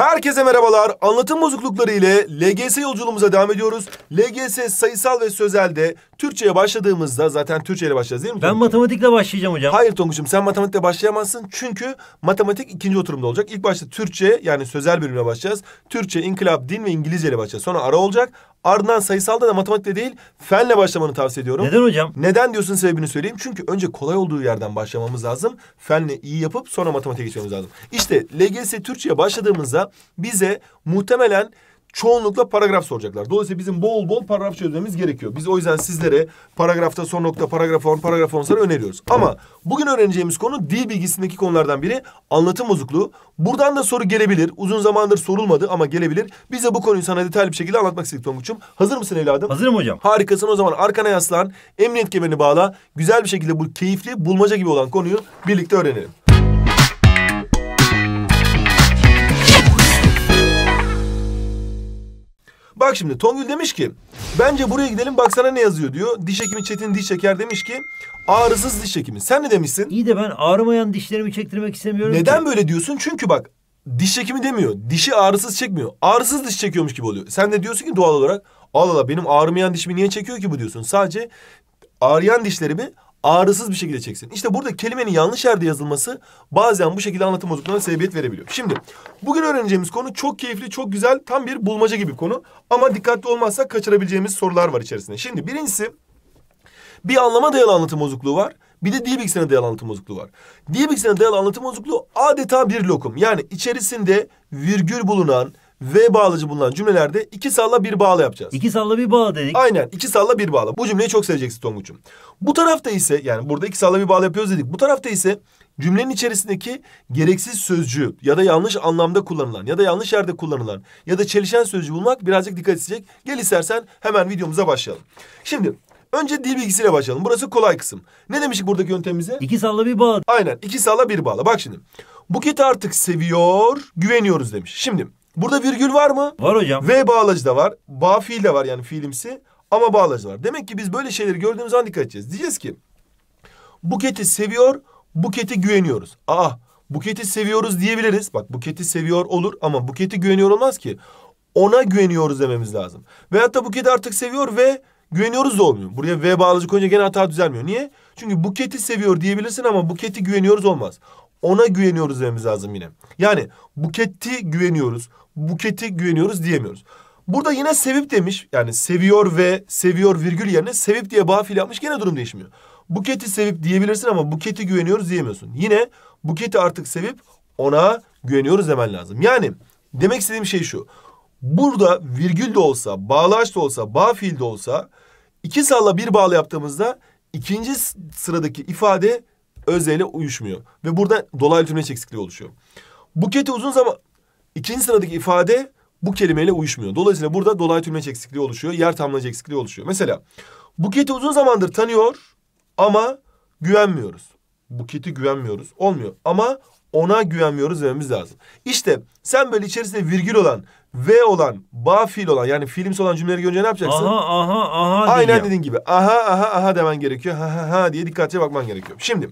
Herkese merhabalar. Anlatım bozuklukları ile LGS yolculuğumuza devam ediyoruz. LGS sayısal ve sözelde Türkçe'ye başladığımızda zaten Türkçe ile başlayacağız değil mi? Ben matematikle başlayacağım hocam. Hayır Tonguç'um sen matematikle başlayamazsın. Çünkü matematik ikinci oturumda olacak. İlk başta Türkçe yani sözel bölümüne başlayacağız. Türkçe, inkılap, din ve İngilizce ile başlayacağız. Sonra ara olacak. Ardından sayısalda da matematikte değil fenle başlamanı tavsiye ediyorum. Neden hocam? Neden diyorsun sebebini söyleyeyim. Çünkü önce kolay olduğu yerden başlamamız lazım. Fenle iyi yapıp sonra matematiğe geçmemiz lazım. İşte LGS Türkçe'ye başladığımızda bize muhtemelen çoğunlukla paragraf soracaklar. Dolayısıyla bizim bol bol paragraf çözmemiz gerekiyor. Biz o yüzden sizlere paragrafta son nokta, paragraf form, paragraf formları öneriyoruz. Ama bugün öğreneceğimiz konu dil bilgisindeki konulardan biri anlatım bozukluğu. Buradan da soru gelebilir. Uzun zamandır sorulmadı ama gelebilir. Biz de bu konuyu sana detaylı bir şekilde anlatmak istedik Tonguç'um. Hazır mısın evladım? Hazırım hocam. Harikasın o zaman arkana yaslan, emniyet kemerini bağla. Güzel bir şekilde bu keyifli bulmaca gibi olan konuyu birlikte öğrenelim. Bak şimdi Tongül demiş ki bence buraya gidelim baksana ne yazıyor diyor. Diş hekimi Çetin Diş Çeker demiş ki ağrısız diş hekimi. Sen ne demişsin? İyi de ben ağrımayan dişlerimi çektirmek istemiyorum Neden ki. böyle diyorsun? Çünkü bak diş hekimi demiyor. Dişi ağrısız çekmiyor. Ağrısız diş çekiyormuş gibi oluyor. Sen de diyorsun ki doğal olarak Allah Allah benim ağrımayan dişimi niye çekiyor ki bu diyorsun. Sadece ağrıyan dişlerimi ağrısız bir şekilde çeksin. İşte burada kelimenin yanlış yerde yazılması bazen bu şekilde anlatım bozukluğuna sebebiyet verebiliyor. Şimdi bugün öğreneceğimiz konu çok keyifli, çok güzel, tam bir bulmaca gibi bir konu. Ama dikkatli olmazsak kaçırabileceğimiz sorular var içerisinde. Şimdi birincisi bir anlama dayalı anlatım bozukluğu var. Bir de dil bilgisine dayalı anlatım bozukluğu var. Dil bilgisine dayalı anlatım bozukluğu adeta bir lokum. Yani içerisinde virgül bulunan ve bağlıcı bulunan cümlelerde iki salla bir bağlı yapacağız. İki salla bir bağlı dedik. Aynen iki salla bir bağlı. Bu cümleyi çok seveceksin Tonguç'um. Bu tarafta ise yani burada iki salla bir bağlı yapıyoruz dedik. Bu tarafta ise cümlenin içerisindeki gereksiz sözcüğü ya da yanlış anlamda kullanılan ya da yanlış yerde kullanılan ya da çelişen sözcüğü bulmak birazcık dikkat isteyecek. Gel istersen hemen videomuza başlayalım. Şimdi Önce dil bilgisiyle başlayalım. Burası kolay kısım. Ne demiştik buradaki yöntemimize? İki salla bir bağla. Aynen. iki salla bir bağla. Bak şimdi. Buket artık seviyor, güveniyoruz demiş. Şimdi Burada virgül var mı? Var hocam. Ve bağlacı da var. bağ fiil de var yani fiilimsi. Ama bağlacı var. Demek ki biz böyle şeyleri gördüğümüz zaman dikkat edeceğiz. Diyeceğiz ki Buket'i seviyor, Buket'i güveniyoruz. Ah Buket'i seviyoruz diyebiliriz. Bak Buket'i seviyor olur ama Buket'i güveniyor olmaz ki. Ona güveniyoruz dememiz lazım. Veyahut da Buket'i artık seviyor ve güveniyoruz da olmuyor. Buraya ve bağlacı koyunca gene hata düzelmiyor. Niye? Çünkü Buket'i seviyor diyebilirsin ama Buket'i güveniyoruz olmaz. Ona güveniyoruz dememiz lazım yine. Yani Buket'i güveniyoruz. Buket'e güveniyoruz diyemiyoruz. Burada yine sevip demiş. Yani seviyor ve seviyor virgül yerine sevip diye bağ fiil yapmış. yine durum değişmiyor. Buket'i sevip diyebilirsin ama Buket'i güveniyoruz diyemiyorsun. Yine Buket'i artık sevip ona güveniyoruz demen lazım. Yani demek istediğim şey şu. Burada virgül de olsa, bağlaç da olsa, bağ fiil de olsa iki salla bir bağlı yaptığımızda ikinci sıradaki ifade özeyle uyuşmuyor. Ve burada dolaylı tümleç eksikliği oluşuyor. Buket'i uzun zaman İkinci sıradaki ifade bu kelimeyle uyuşmuyor. Dolayısıyla burada dolaylı tümleç eksikliği oluşuyor. Yer tamlacı eksikliği oluşuyor. Mesela Buket'i uzun zamandır tanıyor ama güvenmiyoruz. Buket'i güvenmiyoruz. Olmuyor. Ama ona güvenmiyoruz dememiz lazım. İşte sen böyle içerisinde virgül olan, v olan, ba fiil olan yani fiilimsi olan cümleleri görünce ne yapacaksın? Aha aha aha Aynen diyeceğim. dediğin gibi. Aha aha aha demen gerekiyor. Ha ha ha diye dikkatlice bakman gerekiyor. Şimdi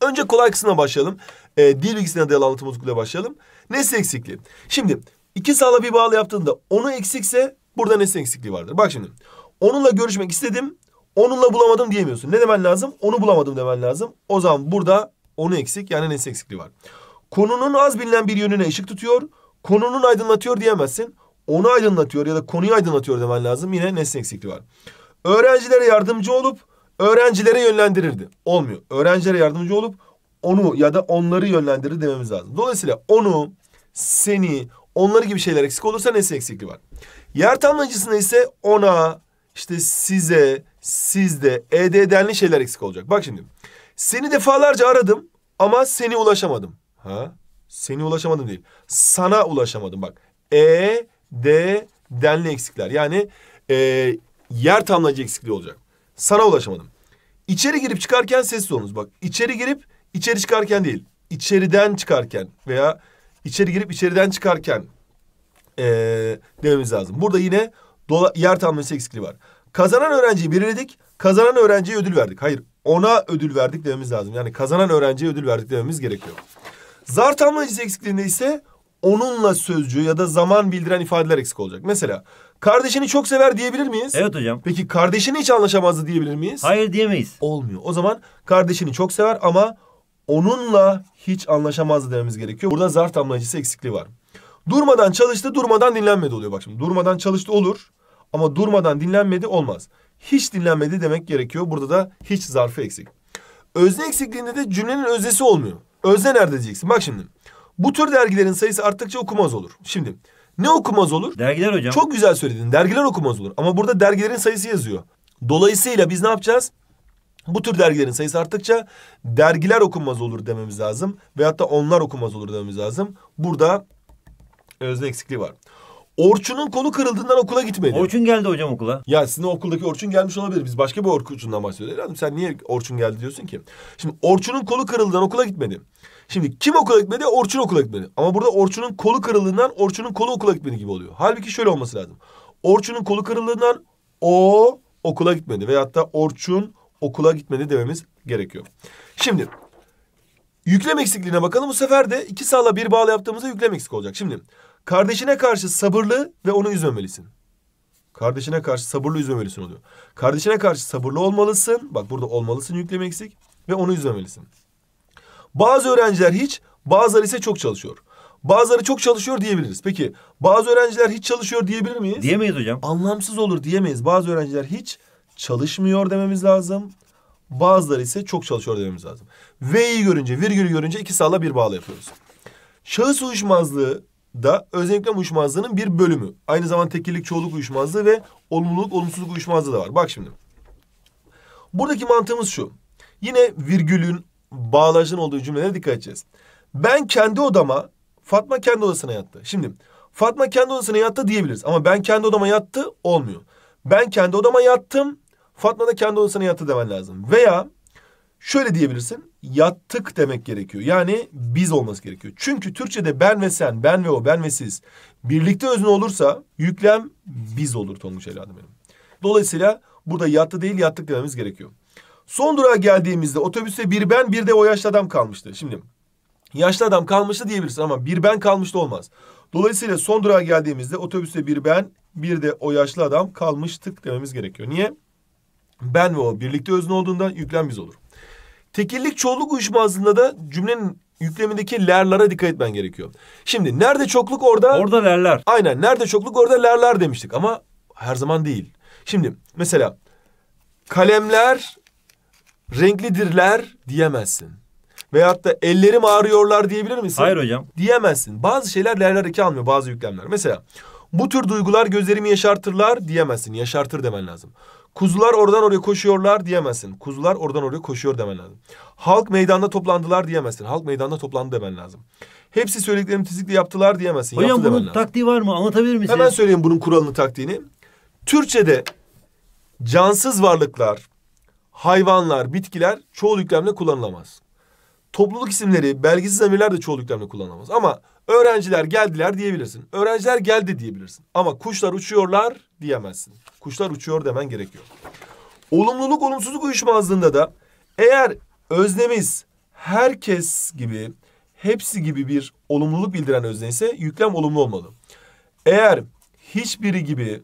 önce kolay kısmına başlayalım. Ee, dil bilgisine dayalı anlatım uzunluğuyla başlayalım. Nes eksikliği. Şimdi iki sağla bir bağlı yaptığında onu eksikse burada nes eksikliği vardır. Bak şimdi onunla görüşmek istedim onunla bulamadım diyemiyorsun. Ne demen lazım? Onu bulamadım demen lazım. O zaman burada onu eksik yani nes eksikliği var. Konunun az bilinen bir yönüne ışık tutuyor. Konunun aydınlatıyor diyemezsin. Onu aydınlatıyor ya da konuyu aydınlatıyor demen lazım. Yine nesne eksikliği var. Öğrencilere yardımcı olup öğrencilere yönlendirirdi. Olmuyor. Öğrencilere yardımcı olup onu ya da onları yönlendirir dememiz lazım. Dolayısıyla onu, seni, onları gibi şeyler eksik olursa nesi eksikliği var. Yer tamlacısında ise ona, işte size, sizde, denli şeyler eksik olacak. Bak şimdi. Seni defalarca aradım ama seni ulaşamadım. Ha? Seni ulaşamadım değil. Sana ulaşamadım bak. E, D, denli eksikler. Yani e, yer tamlacı eksikliği olacak. Sana ulaşamadım. İçeri girip çıkarken sessiz olunuz. Bak içeri girip İçeri çıkarken değil, içeriden çıkarken veya içeri girip içeriden çıkarken ee, dememiz lazım. Burada yine dola, yer tahminisi eksikliği var. Kazanan öğrenciyi belirledik, kazanan öğrenciye ödül verdik. Hayır, ona ödül verdik dememiz lazım. Yani kazanan öğrenciye ödül verdik dememiz gerekiyor. Zar tanımlısı eksikliğinde ise onunla sözcüğü ya da zaman bildiren ifadeler eksik olacak. Mesela kardeşini çok sever diyebilir miyiz? Evet hocam. Peki kardeşini hiç anlaşamazdı diyebilir miyiz? Hayır diyemeyiz. Olmuyor. O zaman kardeşini çok sever ama onunla hiç anlaşamaz dememiz gerekiyor. Burada zarf tamlayıcısı eksikliği var. Durmadan çalıştı, durmadan dinlenmedi oluyor. Bak şimdi durmadan çalıştı olur ama durmadan dinlenmedi olmaz. Hiç dinlenmedi demek gerekiyor. Burada da hiç zarfı eksik. Özne eksikliğinde de cümlenin öznesi olmuyor. Özne nerede diyeceksin? Bak şimdi. Bu tür dergilerin sayısı arttıkça okumaz olur. Şimdi ne okumaz olur? Dergiler hocam. Çok güzel söyledin. Dergiler okumaz olur. Ama burada dergilerin sayısı yazıyor. Dolayısıyla biz ne yapacağız? Bu tür dergilerin sayısı arttıkça dergiler okunmaz olur dememiz lazım. Veyahut da onlar okunmaz olur dememiz lazım. Burada özne eksikliği var. Orçun'un kolu kırıldığından okula gitmedi. Orçun geldi hocam okula. Ya sizin okuldaki Orçun gelmiş olabilir. Biz başka bir Orçun'dan bahsediyoruz. Evladım sen niye Orçun geldi diyorsun ki? Şimdi Orçun'un kolu kırıldığından okula gitmedi. Şimdi kim okula gitmedi? Orçun okula gitmedi. Ama burada Orçun'un kolu kırıldığından Orçun'un kolu okula gitmedi gibi oluyor. Halbuki şöyle olması lazım. Orçun'un kolu kırıldığından o okula gitmedi. Veyahut da Orçun okula gitmedi dememiz gerekiyor. Şimdi yüklem eksikliğine bakalım. Bu sefer de iki sağla bir bağlı yaptığımızda yüklem eksik olacak. Şimdi kardeşine karşı sabırlı ve onu üzmemelisin. Kardeşine karşı sabırlı üzmemelisin oluyor. Kardeşine karşı sabırlı olmalısın. Bak burada olmalısın yüklem eksik ve onu üzmemelisin. Bazı öğrenciler hiç, bazıları ise çok çalışıyor. Bazıları çok çalışıyor diyebiliriz. Peki bazı öğrenciler hiç çalışıyor diyebilir miyiz? Diyemeyiz hocam. Anlamsız olur diyemeyiz. Bazı öğrenciler hiç, çalışmıyor dememiz lazım. Bazıları ise çok çalışıyor dememiz lazım. V'yi görünce, virgülü görünce iki salla bir bağla yapıyoruz. Şahıs uyuşmazlığı da özellikle uyuşmazlığının bir bölümü. Aynı zamanda tekillik, çoğuluk uyuşmazlığı ve olumluluk, olumsuzluk uyuşmazlığı da var. Bak şimdi. Buradaki mantığımız şu. Yine virgülün, bağlacın olduğu cümlelere dikkat edeceğiz. Ben kendi odama, Fatma kendi odasına yattı. Şimdi Fatma kendi odasına yattı diyebiliriz. Ama ben kendi odama yattı olmuyor. Ben kendi odama yattım. Fatma'nın kendi odasına yattı demen lazım. Veya şöyle diyebilirsin. Yattık demek gerekiyor. Yani biz olması gerekiyor. Çünkü Türkçe'de ben ve sen, ben ve o, ben ve siz birlikte özne olursa yüklem biz olur Tonguç evladım benim. Dolayısıyla burada yattı değil yattık dememiz gerekiyor. Son durağa geldiğimizde otobüste bir ben bir de o yaşlı adam kalmıştı. Şimdi yaşlı adam kalmıştı diyebilirsin ama bir ben kalmıştı olmaz. Dolayısıyla son durağa geldiğimizde otobüste bir ben bir de o yaşlı adam kalmıştık dememiz gerekiyor. Niye? ben ve o birlikte özne olduğunda yüklem biz olur. Tekillik çoğulluk uyuşmazlığında da cümlenin yüklemindeki lerlara dikkat etmen gerekiyor. Şimdi nerede çokluk orada... Orada lerler. Aynen nerede çokluk orada lerler demiştik ama her zaman değil. Şimdi mesela kalemler renklidirler diyemezsin. Veyahut da ellerim ağrıyorlar diyebilir misin? Hayır hocam. Diyemezsin. Bazı şeyler lerler iki almıyor bazı yüklemler. Mesela bu tür duygular gözlerimi yaşartırlar diyemezsin. Yaşartır demen lazım. Kuzular oradan oraya koşuyorlar diyemezsin. Kuzular oradan oraya koşuyor demen lazım. Halk meydanda toplandılar diyemezsin. Halk meydanda toplandı demen lazım. Hepsi söylediklerini tizikle yaptılar diyemezsin. Hocam Yaptı bunun taktiği var mı? Anlatabilir misin? Hemen söyleyeyim bunun kuralını taktiğini. Türkçe'de cansız varlıklar, hayvanlar, bitkiler çoğul yüklemle kullanılamaz topluluk isimleri, belgesiz emirler de çoğunluklarını kullanamaz. Ama öğrenciler geldiler diyebilirsin. Öğrenciler geldi diyebilirsin. Ama kuşlar uçuyorlar diyemezsin. Kuşlar uçuyor demen gerekiyor. Olumluluk, olumsuzluk uyuşmazlığında da eğer öznemiz herkes gibi, hepsi gibi bir olumluluk bildiren özne ise yüklem olumlu olmalı. Eğer hiçbiri gibi,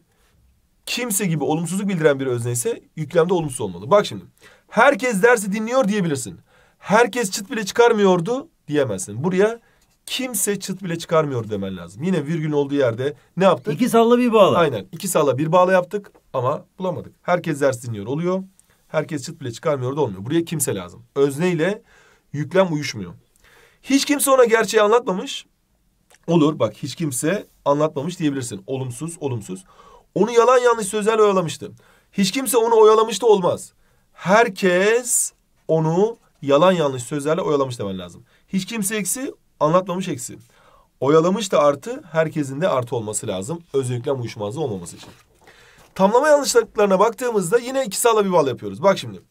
kimse gibi olumsuzluk bildiren bir özne ise yüklemde olumsuz olmalı. Bak şimdi. Herkes dersi dinliyor diyebilirsin herkes çıt bile çıkarmıyordu diyemezsin. Buraya kimse çıt bile çıkarmıyor demen lazım. Yine virgül olduğu yerde ne yaptık? İki salla bir bağla. Aynen. İki salla bir bağla yaptık ama bulamadık. Herkes ders dinliyor oluyor. Herkes çıt bile çıkarmıyor da olmuyor. Buraya kimse lazım. Özne ile yüklem uyuşmuyor. Hiç kimse ona gerçeği anlatmamış. Olur bak hiç kimse anlatmamış diyebilirsin. Olumsuz, olumsuz. Onu yalan yanlış sözlerle oyalamıştı. Hiç kimse onu oyalamış da olmaz. Herkes onu yalan yanlış sözlerle oyalamış demen lazım. Hiç kimse eksi, anlatmamış eksi. Oyalamış da artı, herkesin de artı olması lazım. Özellikle uyuşmazlığı olmaması için. Tamlama yanlışlıklarına baktığımızda yine iki sağla bir bağla yapıyoruz. Bak şimdi.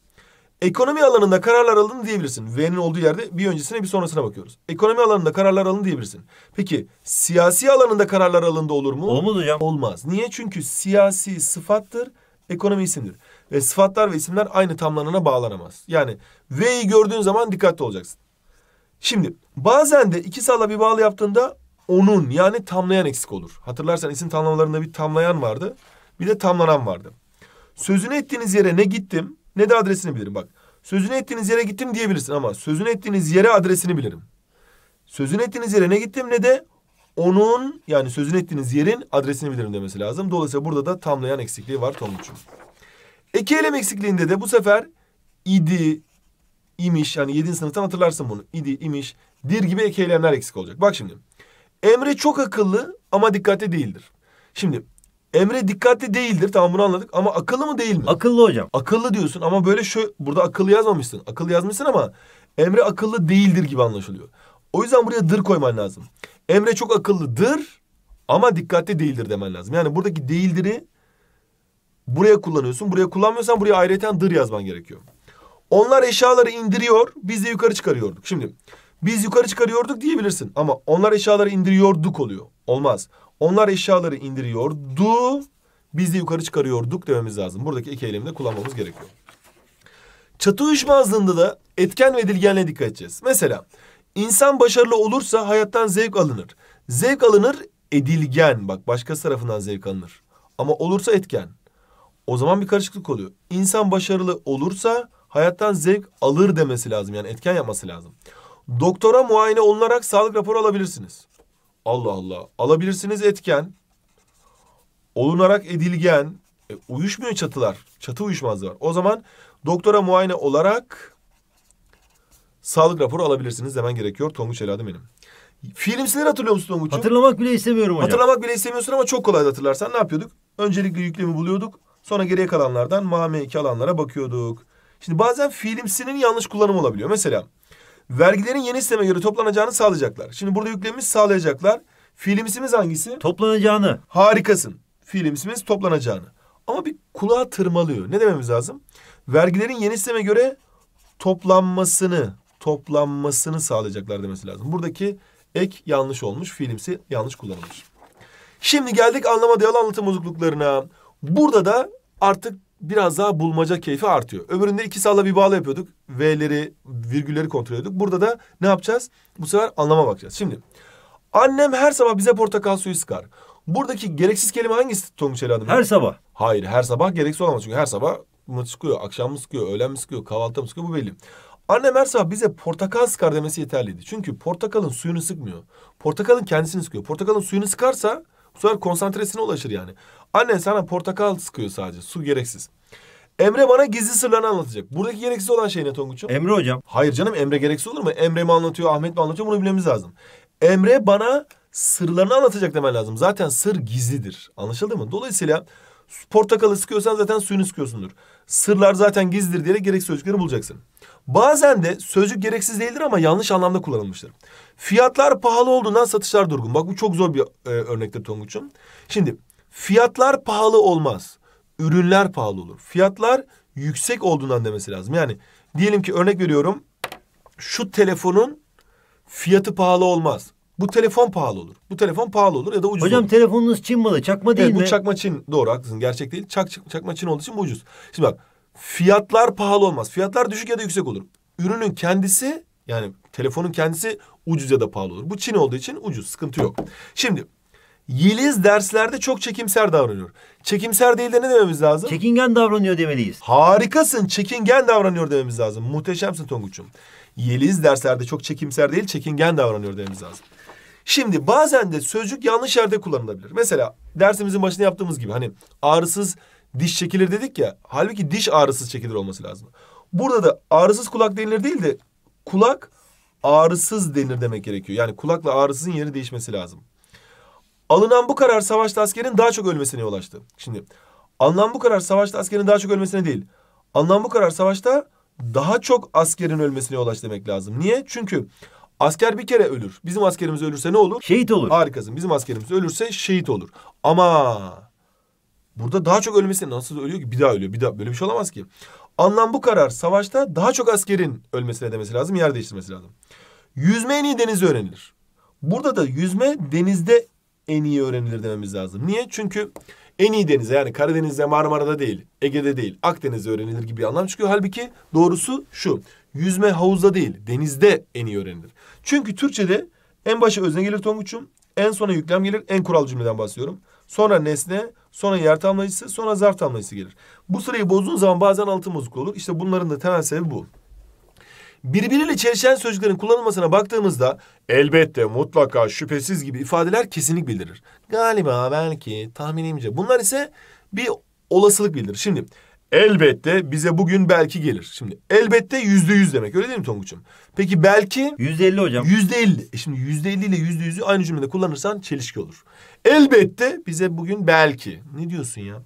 Ekonomi alanında kararlar alındı diyebilirsin. V'nin olduğu yerde bir öncesine bir sonrasına bakıyoruz. Ekonomi alanında kararlar alındı diyebilirsin. Peki siyasi alanında kararlar alındı olur mu? Olmaz hocam. Olmaz. Niye? Çünkü siyasi sıfattır, ekonomi isimdir e, sıfatlar ve isimler aynı tamlarına bağlanamaz. Yani V'yi gördüğün zaman dikkatli olacaksın. Şimdi bazen de iki salla bir bağlı yaptığında onun yani tamlayan eksik olur. Hatırlarsan isim tamlamalarında bir tamlayan vardı. Bir de tamlanan vardı. Sözünü ettiğiniz yere ne gittim ne de adresini bilirim bak. Sözünü ettiğiniz yere gittim diyebilirsin ama sözünü ettiğiniz yere adresini bilirim. Sözünü ettiğiniz yere ne gittim ne de onun yani sözünü ettiğiniz yerin adresini bilirim demesi lazım. Dolayısıyla burada da tamlayan eksikliği var Tonguç'un. İki e, elem eksikliğinde de bu sefer idi, imiş yani 7. sınıftan hatırlarsın bunu. İdi, imiş, dir gibi ek eylemler eksik olacak. Bak şimdi. Emre çok akıllı ama dikkatli değildir. Şimdi Emre dikkatli değildir. Tamam bunu anladık ama akıllı mı değil mi? Akıllı hocam. Akıllı diyorsun ama böyle şu burada akıllı yazmamışsın. Akıllı yazmışsın ama Emre akıllı değildir gibi anlaşılıyor. O yüzden buraya dır koyman lazım. Emre çok akıllıdır ama dikkatli değildir demen lazım. Yani buradaki değildir'i Buraya kullanıyorsun. Buraya kullanmıyorsan buraya ayrıyeten dır yazman gerekiyor. Onlar eşyaları indiriyor. Biz de yukarı çıkarıyorduk. Şimdi biz yukarı çıkarıyorduk diyebilirsin. Ama onlar eşyaları indiriyorduk oluyor. Olmaz. Onlar eşyaları indiriyordu. Biz de yukarı çıkarıyorduk dememiz lazım. Buradaki iki eylemi de kullanmamız gerekiyor. Çatı uyuşmazlığında da etken ve edilgenle dikkat edeceğiz. Mesela insan başarılı olursa hayattan zevk alınır. Zevk alınır edilgen. Bak başkası tarafından zevk alınır. Ama olursa etken. O zaman bir karışıklık oluyor. İnsan başarılı olursa hayattan zevk alır demesi lazım. Yani etken yapması lazım. Doktora muayene olunarak sağlık raporu alabilirsiniz. Allah Allah. Alabilirsiniz etken. Olunarak edilgen. E, uyuşmuyor çatılar. Çatı uyuşmazlar. O zaman doktora muayene olarak sağlık raporu alabilirsiniz demen gerekiyor. Tonguç Eladı benim. Filmsileri hatırlıyor musun Tonguç'um? Hatırlamak bile istemiyorum hocam. Hatırlamak bile istemiyorsun ama çok kolay hatırlarsan ne yapıyorduk? Öncelikle yüklemi buluyorduk. Sonra geriye kalanlardan ma meki alanlara bakıyorduk. Şimdi bazen fiilimsinin yanlış kullanımı olabiliyor. Mesela vergilerin yeni sisteme göre toplanacağını sağlayacaklar. Şimdi burada yüklemimiz sağlayacaklar. Fiilimsimiz hangisi? Toplanacağını. Harikasın. Fiilimsimiz toplanacağını. Ama bir kulağa tırmalıyor. Ne dememiz lazım? Vergilerin yeni sisteme göre toplanmasını, toplanmasını sağlayacaklar demesi lazım. Buradaki ek yanlış olmuş, fiilimsi yanlış kullanılmış. Şimdi geldik anlama yalan anlatım bozukluklarına. Burada da artık biraz daha bulmaca keyfi artıyor. Öbüründe iki salla bir bağla yapıyorduk. V'leri, virgülleri kontrol ediyorduk. Burada da ne yapacağız? Bu sefer anlama bakacağız. Şimdi annem her sabah bize portakal suyu sıkar. Buradaki gereksiz kelime hangisi Tonguç Ela Her sabah. Hayır her sabah gereksiz olamaz. Çünkü her sabah mı sıkıyor, akşam mı sıkıyor, öğlen mi sıkıyor, kahvaltıda mı sıkıyor bu belli. Annem her sabah bize portakal sıkar demesi yeterliydi. Çünkü portakalın suyunu sıkmıyor. Portakalın kendisini sıkıyor. Portakalın suyunu sıkarsa bu sefer konsantresine ulaşır yani. Annen sana portakal sıkıyor sadece. Su gereksiz. Emre bana gizli sırlarını anlatacak. Buradaki gereksiz olan şey ne Tonguç'um? Emre hocam. Hayır canım Emre gereksiz olur mu? Emre mi anlatıyor, Ahmet mi anlatıyor bunu bilmemiz lazım. Emre bana sırlarını anlatacak demen lazım. Zaten sır gizlidir. Anlaşıldı mı? Dolayısıyla portakalı sıkıyorsan zaten suyunu sıkıyorsundur. Sırlar zaten gizlidir diye gereksiz sözcükleri bulacaksın. Bazen de sözcük gereksiz değildir ama yanlış anlamda kullanılmıştır. Fiyatlar pahalı olduğundan satışlar durgun. Bak bu çok zor bir e, örnektir Tonguç'um. Şimdi Fiyatlar pahalı olmaz. Ürünler pahalı olur. Fiyatlar yüksek olduğundan demesi lazım. Yani diyelim ki örnek veriyorum. Şu telefonun fiyatı pahalı olmaz. Bu telefon pahalı olur. Bu telefon pahalı olur ya da ucuz Hocam olur. telefonunuz Çin malı çakma değil evet, mi? Bu çakma Çin doğru haklısın gerçek değil. Çak, çak, çakma Çin olduğu için bu ucuz. Şimdi bak fiyatlar pahalı olmaz. Fiyatlar düşük ya da yüksek olur. Ürünün kendisi yani telefonun kendisi ucuz ya da pahalı olur. Bu Çin olduğu için ucuz sıkıntı yok. Şimdi Yeliz derslerde çok çekimser davranıyor. Çekimser değil de ne dememiz lazım? Çekingen davranıyor demeliyiz. Harikasın. Çekingen davranıyor dememiz lazım. Muhteşemsin Tonguç'um. Yeliz derslerde çok çekimser değil, çekingen davranıyor dememiz lazım. Şimdi bazen de sözcük yanlış yerde kullanılabilir. Mesela dersimizin başında yaptığımız gibi hani ağrısız diş çekilir dedik ya. Halbuki diş ağrısız çekilir olması lazım. Burada da ağrısız kulak denilir değil de kulak ağrısız denir demek gerekiyor. Yani kulakla ağrısızın yeri değişmesi lazım. Alınan bu karar savaşta askerin daha çok ölmesine yol açtı. Şimdi alınan bu karar savaşta askerin daha çok ölmesine değil. Alınan bu karar savaşta daha çok askerin ölmesine yol aç demek lazım. Niye? Çünkü asker bir kere ölür. Bizim askerimiz ölürse ne olur? Şehit olur. Harikasın. Bizim askerimiz ölürse şehit olur. Ama burada daha çok ölmesine nasıl ölüyor ki? Bir daha ölüyor. Bir daha böyle bir şey olamaz ki. Anlam bu karar savaşta daha çok askerin ölmesine demesi lazım. Yer değiştirmesi lazım. Yüzme en iyi denizde öğrenilir. Burada da yüzme denizde en iyi öğrenilir dememiz lazım. Niye? Çünkü en iyi denize yani Karadeniz'de Marmara'da değil, Ege'de değil, Akdeniz'de öğrenilir gibi bir anlam çıkıyor. Halbuki doğrusu şu. Yüzme havuzda değil, denizde en iyi öğrenilir. Çünkü Türkçe'de en başa özne gelir Tonguç'um, en sona yüklem gelir, en kural cümleden bahsediyorum. Sonra nesne, sonra yer tamlayıcısı, sonra zarf tamlayıcısı gelir. Bu sırayı bozduğun zaman bazen altın bozukluğu olur. İşte bunların da temel sebebi bu birbiriyle çelişen sözcüklerin kullanılmasına baktığımızda elbette, mutlaka, şüphesiz gibi ifadeler kesinlik bildirir. Galiba, belki, tahminimce. Bunlar ise bir olasılık bildirir. Şimdi elbette bize bugün belki gelir. Şimdi elbette yüzde yüz demek öyle değil mi Tonguç'um? Peki belki... Yüzde elli hocam. Yüzde elli. E şimdi yüzde elli ile yüzde yüzü aynı cümlede kullanırsan çelişki olur. Elbette bize bugün belki. Ne diyorsun ya?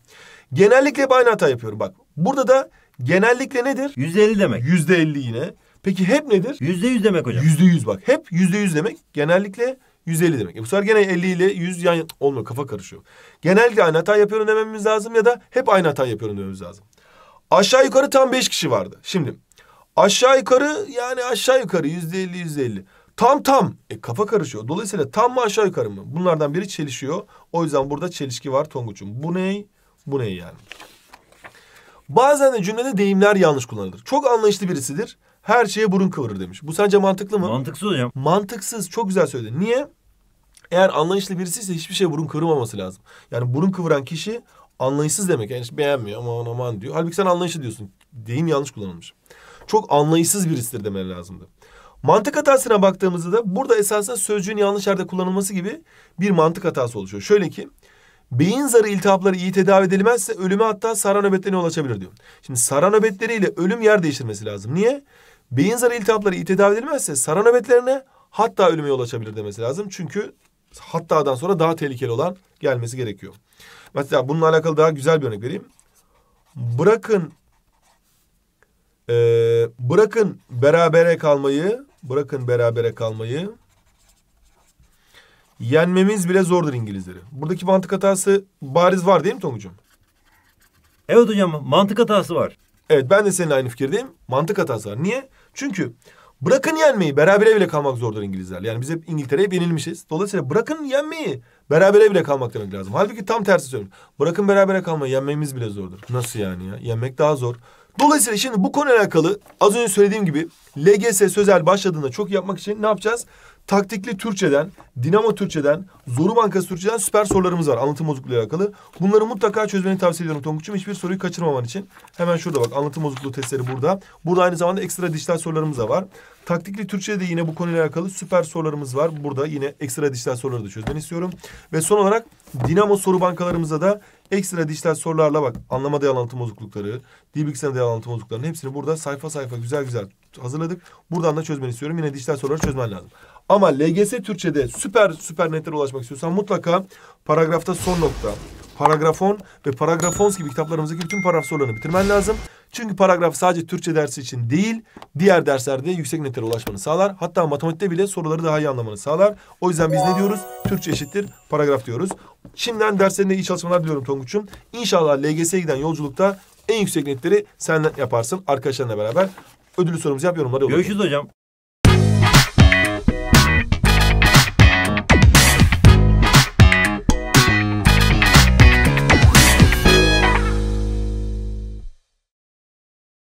Genellikle aynı hata yapıyorum bak. Burada da genellikle nedir? Yüzde elli demek. Yüzde elli yine. Peki hep nedir? Yüzde yüz demek hocam. Yüzde yüz bak. Hep yüzde yüz demek. Genellikle 150 demek. E bu sefer gene 50 ile 100 yan olmuyor. Kafa karışıyor. Genellikle aynı hata yapıyorum dememiz lazım ya da hep aynı hata yapıyorum dememiz lazım. Aşağı yukarı tam beş kişi vardı. Şimdi aşağı yukarı yani aşağı yukarı yüzde elli yüzde elli. Tam tam. E kafa karışıyor. Dolayısıyla tam mı aşağı yukarı mı? Bunlardan biri çelişiyor. O yüzden burada çelişki var Tonguç'um. Bu ney? Bu ney yani? Bazen de cümlede deyimler yanlış kullanılır. Çok anlayışlı birisidir her şeye burun kıvırır demiş. Bu sence mantıklı mı? Mantıksız hocam. Mantıksız. Çok güzel söyledin. Niye? Eğer anlayışlı birisi ise hiçbir şeye burun kıvırmaması lazım. Yani burun kıvıran kişi anlayışsız demek. Yani işte beğenmiyor aman aman diyor. Halbuki sen anlayışlı diyorsun. Deyim yanlış kullanılmış. Çok anlayışsız birisidir demen lazımdı. Mantık hatasına baktığımızda da burada esasında sözcüğün yanlış yerde kullanılması gibi bir mantık hatası oluşuyor. Şöyle ki beyin zarı iltihapları iyi tedavi edilmezse ölüme hatta sara nöbetlerine ulaşabilir diyor. Şimdi sara nöbetleriyle ölüm yer değiştirmesi lazım. Niye? Beyin zarı iltihapları iyi tedavi edilmezse saran nöbetlerine hatta ölüme yol açabilir demesi lazım. Çünkü hattadan sonra daha tehlikeli olan gelmesi gerekiyor. Mesela bununla alakalı daha güzel bir örnek vereyim. Bırakın e, bırakın berabere kalmayı bırakın berabere kalmayı yenmemiz bile zordur İngilizleri. Buradaki mantık hatası bariz var değil mi Tongucuğum? Evet hocam mantık hatası var. Evet ben de seninle aynı fikirdeyim. Mantık hatası var. Niye? Çünkü bırakın yenmeyi berabere bile kalmak zordur İngilizler. Yani biz hep İngiltere'ye yenilmişiz. Dolayısıyla bırakın yenmeyi berabere bile kalmak demek lazım. Halbuki tam tersi söylüyorum. Bırakın berabere kalmayı yenmemiz bile zordur. Nasıl yani ya? Yenmek daha zor. Dolayısıyla şimdi bu konuyla alakalı az önce söylediğim gibi LGS sözel başladığında çok yapmak için ne yapacağız? Taktikli Türkçeden, Dinamo Türkçeden, Zoru Bankası Türkçeden süper sorularımız var anlatım bozukluğu ile alakalı. Bunları mutlaka çözmeni tavsiye ediyorum Tonguç'um. Hiçbir soruyu kaçırmaman için. Hemen şurada bak anlatım bozukluğu testleri burada. Burada aynı zamanda ekstra dijital sorularımız da var. Taktikli Türkçe'de yine bu konuyla alakalı süper sorularımız var. Burada yine ekstra dijital soruları da çözmeni istiyorum. Ve son olarak Dinamo soru bankalarımızda da ekstra dijital sorularla bak anlama dayalı anlatım bozuklukları, dil bilgisayarına dayalı anlatım bozukluklarının hepsini burada sayfa sayfa güzel güzel hazırladık. Buradan da çözmeni istiyorum. Yine dijital soruları çözmen lazım. Ama LGS Türkçe'de süper süper netlere ulaşmak istiyorsan mutlaka paragrafta son nokta, paragrafon ve paragrafons gibi kitaplarımızdaki bütün paragraf sorularını bitirmen lazım. Çünkü paragraf sadece Türkçe dersi için değil, diğer derslerde yüksek netlere ulaşmanı sağlar. Hatta matematikte bile soruları daha iyi anlamanı sağlar. O yüzden biz ne diyoruz? Türkçe eşittir paragraf diyoruz. Şimdiden derslerinde iyi çalışmalar diliyorum Tonguç'um. İnşallah LGS'ye giden yolculukta en yüksek netleri senden yaparsın arkadaşlarınla beraber. Ödülü sorumuzu yap yorumlara yolla. Görüşürüz hocam.